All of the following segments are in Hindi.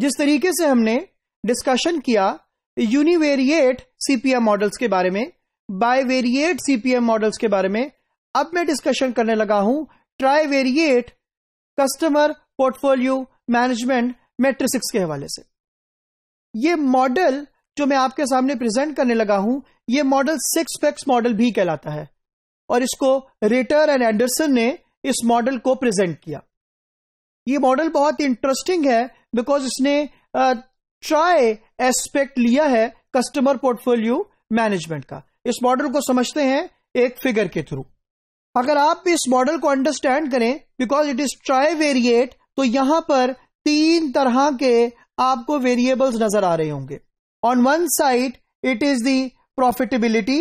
जिस तरीके से हमने डिस्कशन किया यूनिवेरिएट सीपीएम मॉडल्स के बारे में बायवेरिएट सीपीएम मॉडल्स के बारे में अब मैं डिस्कशन करने लगा हूं trivariate customer portfolio management matrices के हवाले से ये मॉडल जो मैं आपके सामने प्रेजेंट करने लगा हूं ये मॉडल सिक्स पैक्स मॉडल भी कहलाता है और इसको रेटर एंड एंडरसन ने इस मॉडल को प्रेजेंट किया ये मॉडल बहुत इंटरेस्टिंग है बिकॉज इसने ट्राई uh, एस्पेक्ट लिया है कस्टमर पोर्टफोलियो मैनेजमेंट का इस मॉडल को समझते हैं एक फिगर के थ्रू अगर आप इस मॉडल को अंडरस्टैंड करें because it is trivariate तो यहां पर तीन तरह के आपको वेरिएबल्स नजर आ रहे होंगे on one side it is the profitability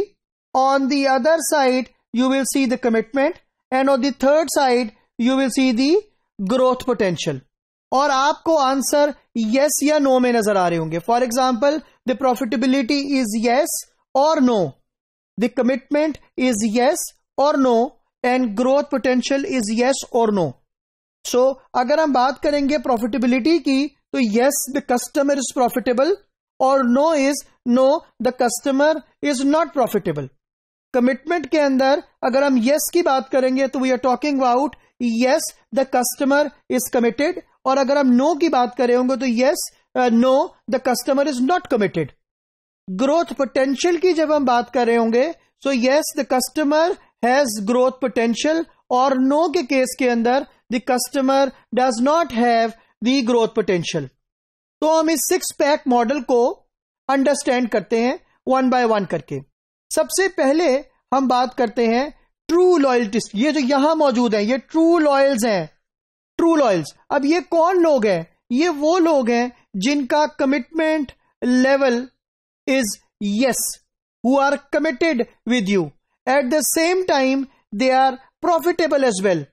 on the other side you will see the commitment and on third third side you will see the growth potential और आपको आंसर यस या नो में नजर आ रहे होंगे for example the profitability is yes और no the commitment is yes और no and growth potential is yes और नो सो अगर हम बात करेंगे प्रॉफिटेबिलिटी की तो yes the customer is profitable और no is no the customer is not profitable commitment के अंदर अगर हम यस yes की बात करेंगे तो we are talking about yes the customer is committed और अगर हम नो की बात करें होंगे तो yes no the customer is not committed growth potential की जब हम बात कर रहे होंगे so yes the customer has growth potential और नो के केस के अंदर the customer does not have the growth potential तो हम इस सिक्स पैक मॉडल को अंडरस्टैंड करते हैं वन बाय वन करके सबसे पहले हम बात करते हैं ट्रू लॉयल्टिस्ट ये जो यहां मौजूद है ये ट्रू लॉयल्स हैं ट्रू लॉयल्स अब ये कौन लोग हैं ये वो लोग हैं जिनका commitment level is yes who are committed with you at the same time they are profitable as well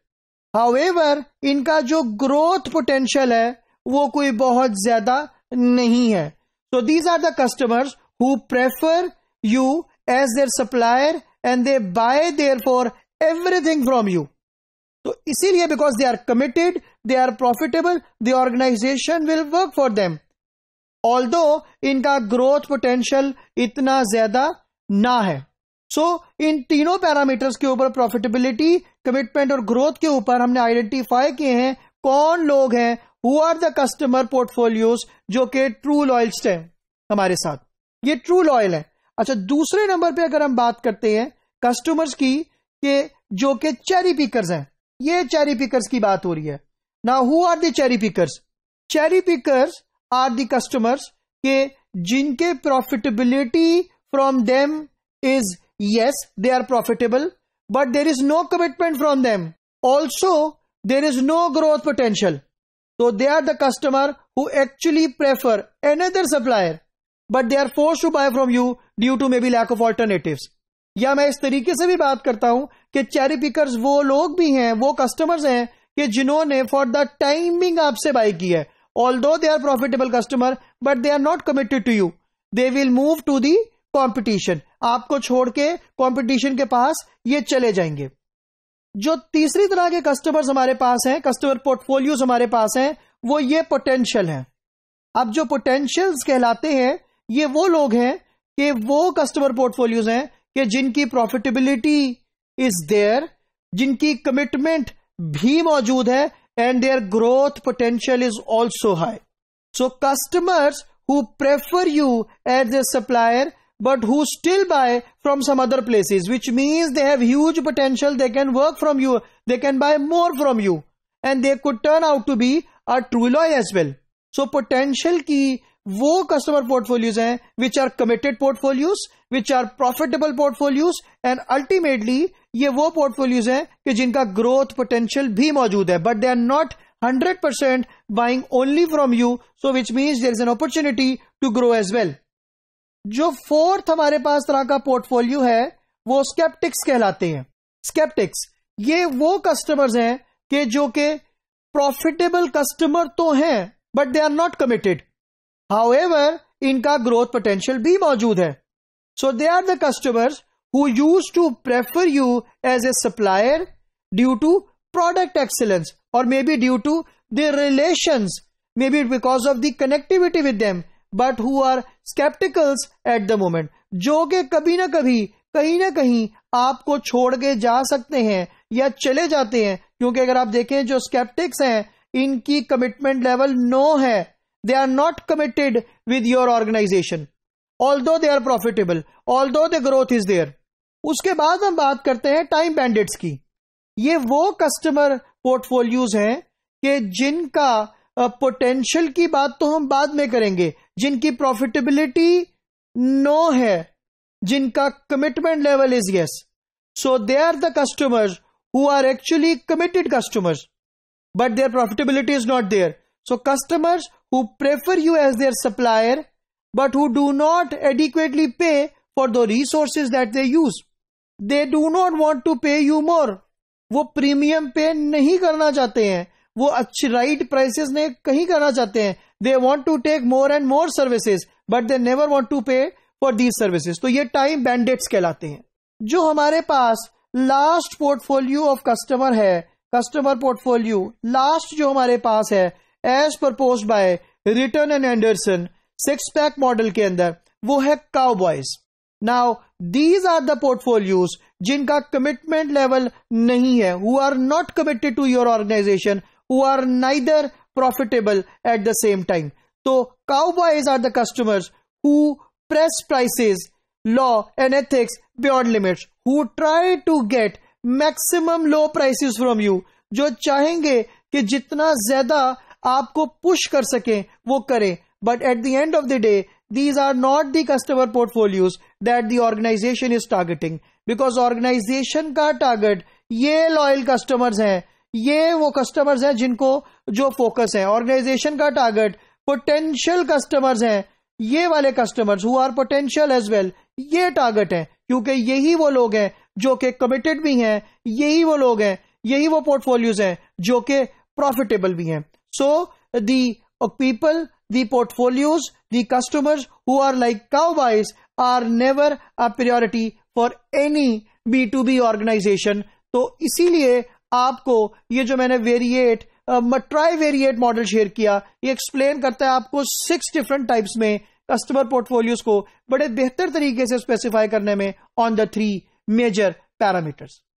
however इनका जो ग्रोथ पोटेंशियल है वो कोई बहुत ज्यादा नहीं है so these are the customers who prefer you as their supplier and they buy there for everything from you इसीलिए because they are committed they are profitable the organisation will work for them although इनका ग्रोथ पोटेंशियल इतना ज्यादा ना है सो so, इन तीनों पैरामीटर्स के ऊपर प्रॉफिटेबिलिटी कमिटमेंट और ग्रोथ के ऊपर हमने आइडेंटिफाई किए हैं कौन लोग हैं who are the customer portfolios जो कि ट्रू लॉयल्स हैं हमारे साथ ये ट्रू लॉयल है अच्छा दूसरे नंबर पे अगर हम बात करते हैं कस्टमर्स की के जो के चेरी पिकर्स हैं ये चेरी पिकर्स की बात हो रही है ना who are the cherry pickers cherry pickers are the customers के जिनके profitability from them is yes they are profitable but there is no commitment from them also there is no growth potential तो they are the customer who actually prefer other supplier but they are force to buy from you due to maybe lack of alternatives या मैं इस तरीके से भी बात करता हूं कि चेरी पिकर्स वो लोग भी हैं वो कस्टमर्स हैं कि जिन्होंने फॉर द टाइमिंग आपसे बाई की है although they are profitable customer but they are not committed to you they will move to the competition आपको छोड़ के कॉम्पिटिशन के पास ये चले जाएंगे जो तीसरी तरह के कस्टमर्स हमारे पास हैं कस्टमर पोर्टफोलियोज हमारे पास हैं वो ये पोटेंशियल हैं अब जो पोटेंशियल्स कहलाते हैं ये वो लोग हैं कि वो कस्टमर पोर्टफोलियोज हैं कि जिनकी प्रॉफिटेबिलिटी इज देयर जिनकी कमिटमेंट भी मौजूद है and their growth potential is also high so customers who prefer you as a supplier but who still buy from some other places which means they have huge potential they can work from you they can buy more from you and they could turn out to be a true loyal as well so potential की वो कस्टमर पोर्टफोलियोज हैं which are committed portfolios which are profitable portfolios and ultimately ये वो पोर्टफोलियोज हैं कि जिनका ग्रोथ पोटेंशियल भी मौजूद है but they are not 100% buying only from you so which means there is an opportunity to grow as well जो फोर्थ हमारे पास तरह का पोर्टफोलियो है वो स्केप्टिक्स कहलाते हैं स्केप्टिक्स ये वो कस्टमर्स हैं कि जो के प्रॉफिटेबल कस्टमर तो हैं but they are not committed however इनका ग्रोथ पोटेंशियल भी मौजूद है so they are the customers who use to prefer you as a supplier due to product excellence और maybe due to the relation maybe because of the connectivity with them but who are scepticals at the moment जो कि कभी ना कभी कहीं ना कहीं आपको छोड़ के जा सकते हैं या चले जाते हैं क्योंकि अगर आप देखें जो स्केप्टिक्स हैं इनकी कमिटमेंट लेवल नो है They are not committed with your organization. Although they are profitable, although the growth is there. उसके बाद हम बात करते हैं टाइम बैंडिट्स की ये वो कस्टमर पोर्टफोलियोज हैं कि जिनका पोटेंशियल की बात तो हम बाद में करेंगे जिनकी प्रॉफिटेबिलिटी नो है जिनका commitment level is yes so they are the customers who are actually committed customers but their profitability is not there so customers who prefer you as their supplier but who do not adequately pay for the resources that they use. They do not want to pay you more. वो प्रीमियम पे नहीं करना चाहते हैं वो अच्छी राइट प्राइसेस नहीं कहीं करना चाहते हैं they want to take more and more services but they never want to pay for these services तो ये टाइम बैंडेट्स कहलाते हैं जो हमारे पास लास्ट पोर्टफोलियो ऑफ कस्टमर है कस्टमर पोर्टफोलियो लास्ट जो हमारे पास है as propose by return and Anderson six pack model के अंदर वो है cowboys now these are the portfolios जिनका कमिटमेंट लेवल नहीं है who are not committed to your organisation who are neither profitable at the same time तो cowboys are the customers who press prices law and ethics beyond limits who try to get maximum low prices from you जो चाहेंगे कि जितना ज्यादा आपको पुश कर सके वो करें but at the end of the day these are not the customer portfolios that the organisation is targeting because organisation का टारगेट ये लॉयल कस्टमर्स हैं ये वो कस्टमर्स हैं जिनको जो फोकस है ऑर्गेनाइजेशन का टारगेट पोटेंशियल कस्टमर्स हैं ये वाले customers who are potential as well ये टारगेट है क्योंकि यही वो लोग हैं जो कि कमिटेड भी हैं यही वो लोग हैं यही वो पोर्टफोलियोज हैं जो कि प्रॉफिटेबल भी हैं So the uh, people, the portfolios, the customers who are like cowboys are never a priority for any B2B organization. तो इसीलिए आपको ये जो मैंने variate trivariate model share किया ये एक्सप्लेन करता है आपको सिक्स डिफरेंट टाइप्स में कस्टमर पोर्टफोलियोज को बड़े बेहतर तरीके से स्पेसिफाई करने में on the three major parameters